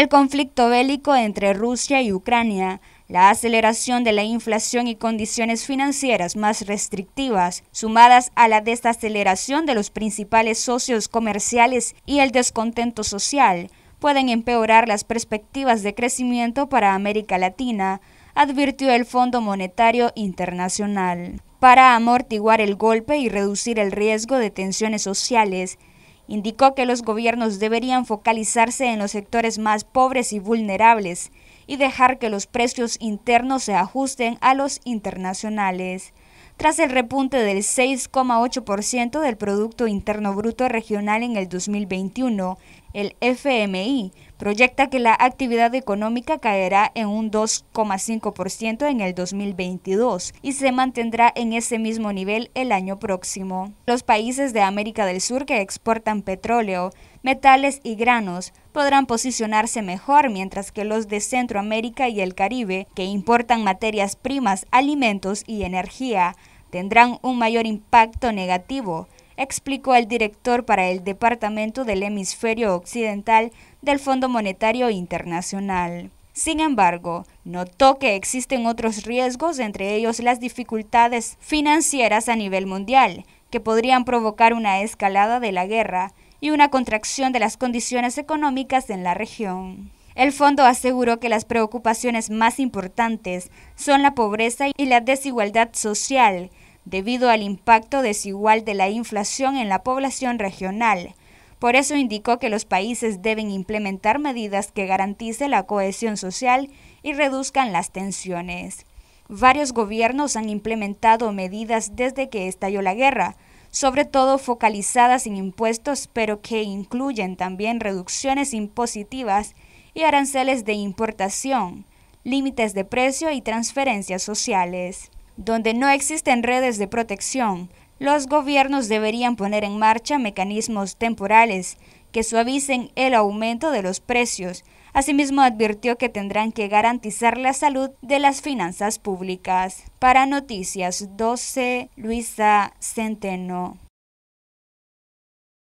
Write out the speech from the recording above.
El conflicto bélico entre Rusia y Ucrania, la aceleración de la inflación y condiciones financieras más restrictivas, sumadas a la desaceleración de los principales socios comerciales y el descontento social, pueden empeorar las perspectivas de crecimiento para América Latina, advirtió el Fondo Monetario Internacional. Para amortiguar el golpe y reducir el riesgo de tensiones sociales, Indicó que los gobiernos deberían focalizarse en los sectores más pobres y vulnerables y dejar que los precios internos se ajusten a los internacionales. Tras el repunte del 6,8% del Producto Interno Bruto Regional en el 2021, el FMI proyecta que la actividad económica caerá en un 2,5% en el 2022 y se mantendrá en ese mismo nivel el año próximo. Los países de América del Sur que exportan petróleo, metales y granos podrán posicionarse mejor, mientras que los de Centroamérica y el Caribe, que importan materias primas, alimentos y energía, tendrán un mayor impacto negativo explicó el director para el Departamento del Hemisferio Occidental del Fondo Monetario Internacional. Sin embargo, notó que existen otros riesgos, entre ellos las dificultades financieras a nivel mundial, que podrían provocar una escalada de la guerra y una contracción de las condiciones económicas en la región. El fondo aseguró que las preocupaciones más importantes son la pobreza y la desigualdad social, debido al impacto desigual de la inflación en la población regional. Por eso indicó que los países deben implementar medidas que garanticen la cohesión social y reduzcan las tensiones. Varios gobiernos han implementado medidas desde que estalló la guerra, sobre todo focalizadas en impuestos, pero que incluyen también reducciones impositivas y aranceles de importación, límites de precio y transferencias sociales donde no existen redes de protección, los gobiernos deberían poner en marcha mecanismos temporales que suavicen el aumento de los precios. Asimismo, advirtió que tendrán que garantizar la salud de las finanzas públicas. Para Noticias 12, Luisa Centeno.